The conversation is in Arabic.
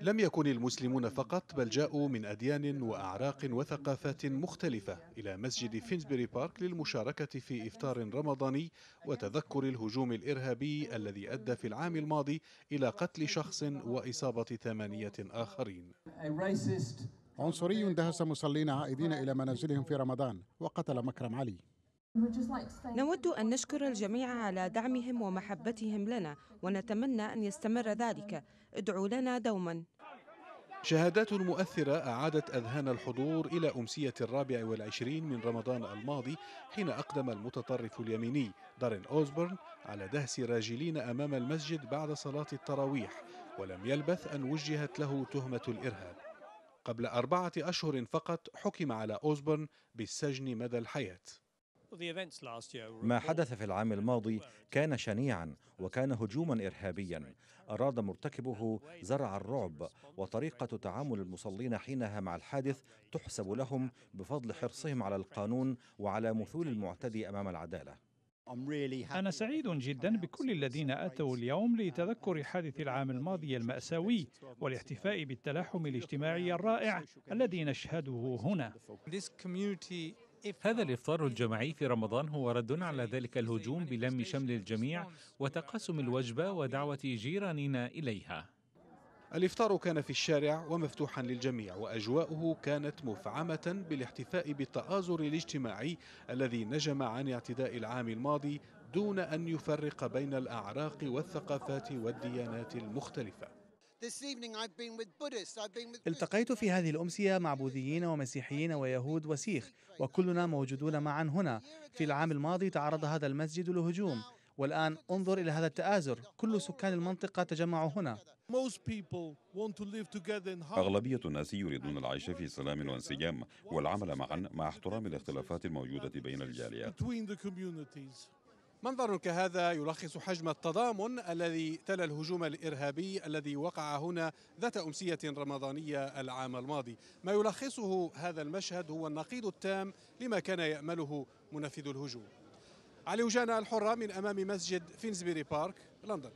لم يكن المسلمون فقط بل جاءوا من أديان وأعراق وثقافات مختلفة إلى مسجد فينزبري بارك للمشاركة في إفطار رمضاني وتذكر الهجوم الإرهابي الذي أدى في العام الماضي إلى قتل شخص وإصابة ثمانية آخرين عنصري دهس مصلين عائدين إلى منازلهم في رمضان وقتل مكرم علي نود أن نشكر الجميع على دعمهم ومحبتهم لنا ونتمنى أن يستمر ذلك ادعوا لنا دوما شهادات مؤثرة أعادت أذهان الحضور إلى أمسية الرابع والعشرين من رمضان الماضي حين أقدم المتطرف اليميني دارين أوزبورن على دهس راجلين أمام المسجد بعد صلاة التراويح ولم يلبث أن وجهت له تهمة الإرهاب قبل أربعة أشهر فقط حكم على أوزبورن بالسجن مدى الحياة ما حدث في العام الماضي كان شنيعا وكان هجوما إرهابيا أراد مرتكبه زرع الرعب وطريقة تعامل المصلين حينها مع الحادث تحسب لهم بفضل حرصهم على القانون وعلى مثول المعتدي أمام العدالة أنا سعيد جدا بكل الذين أتوا اليوم لتذكر حادث العام الماضي المأساوي والاحتفاء بالتلاحم الاجتماعي الرائع الذي نشهده هنا. هذا الإفطار الجماعي في رمضان هو رد على ذلك الهجوم بلم شمل الجميع وتقاسم الوجبة ودعوة جيراننا إليها الإفطار كان في الشارع ومفتوحا للجميع وأجواؤه كانت مفعمة بالاحتفاء بالتآزر الاجتماعي الذي نجم عن اعتداء العام الماضي دون أن يفرق بين الأعراق والثقافات والديانات المختلفة التقيت في هذه الأمسية مع بوذيين ومسيحيين ويهود وسيخ وكلنا موجودون معا هنا في العام الماضي تعرض هذا المسجد لهجوم والآن انظر إلى هذا التآزر كل سكان المنطقة تجمعوا هنا أغلبية الناس يريدون العيش في سلام وانسجام والعمل معا مع احترام الاختلافات الموجودة بين الجاليات منظر كهذا يلخص حجم التضامن الذي تلا الهجوم الإرهابي الذي وقع هنا ذات أمسية رمضانية العام الماضي ما يلخصه هذا المشهد هو النقيض التام لما كان يأمله منفذ الهجوم علي وجانا الحرة من أمام مسجد فينزبيري بارك لندن